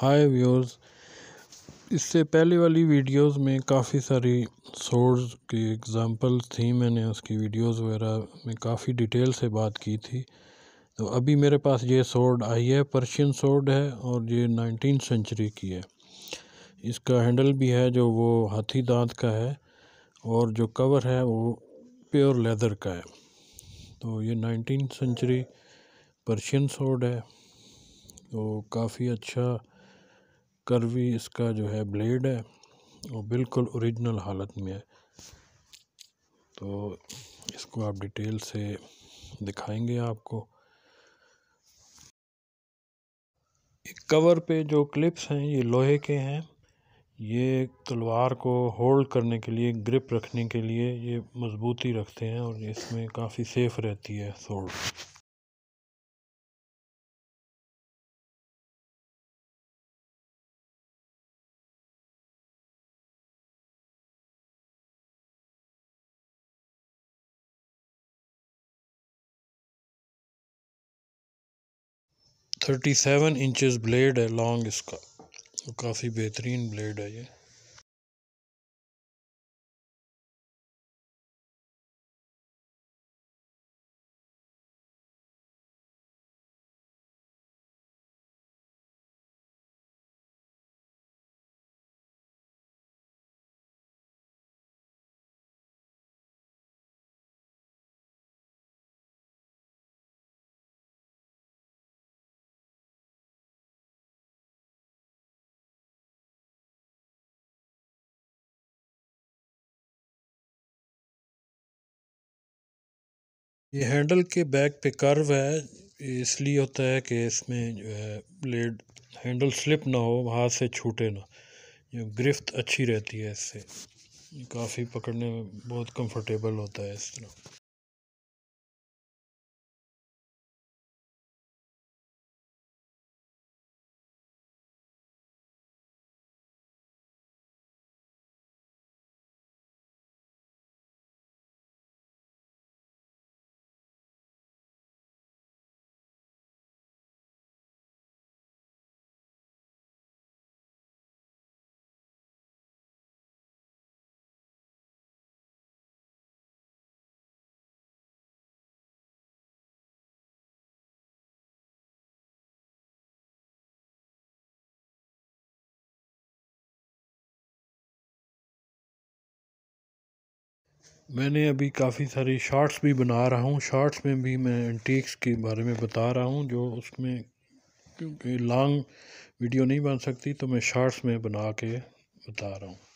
हाय viewers इससे पहले वाली वीडियोस में काफ़ी सारी सोर्स के एग्जांपल्स थी मैंने उसकी वीडियोस वगैरह में काफ़ी डिटेल से बात की थी तो अभी मेरे पास ये सोर्ड आई है पर्शियन सोर्ड है और ये नाइनटीन सेंचुरी की है इसका हैंडल भी है जो वो हाथी दांत का है और जो कवर है वो प्योर लेदर का है तो ये नाइनटीन सेंचुरी पर्शियन सोर्ड है तो काफ़ी अच्छा कर्वी इसका जो है ब्लेड है वो बिल्कुल ओरिजिनल हालत में है तो इसको आप डिटेल से दिखाएंगे आपको एक कवर पे जो क्लिप्स हैं ये लोहे के हैं ये तलवार को होल्ड करने के लिए ग्रिप रखने के लिए ये मजबूती रखते हैं और इसमें काफ़ी सेफ़ रहती है sold thirty seven inches blade है लॉन्ग इसका काफ़ी बेहतरीन ब्लेड है ये ये हैंडल के बैक पे कर्व है इसलिए होता है कि इसमें जो है ब्लेड हैंडल स्लिप ना हो हाथ से छूटे ना जो गिरफ्त अच्छी रहती है इससे काफ़ी पकड़ने में बहुत कंफर्टेबल होता है इस तरह मैंने अभी काफ़ी सारी शॉर्ट्स भी बना रहा हूँ शॉर्ट्स में भी मैं एंटीक्स के बारे में बता रहा हूँ जो उसमें क्योंकि लॉन्ग वीडियो नहीं बन सकती तो मैं शॉर्ट्स में बना के बता रहा हूँ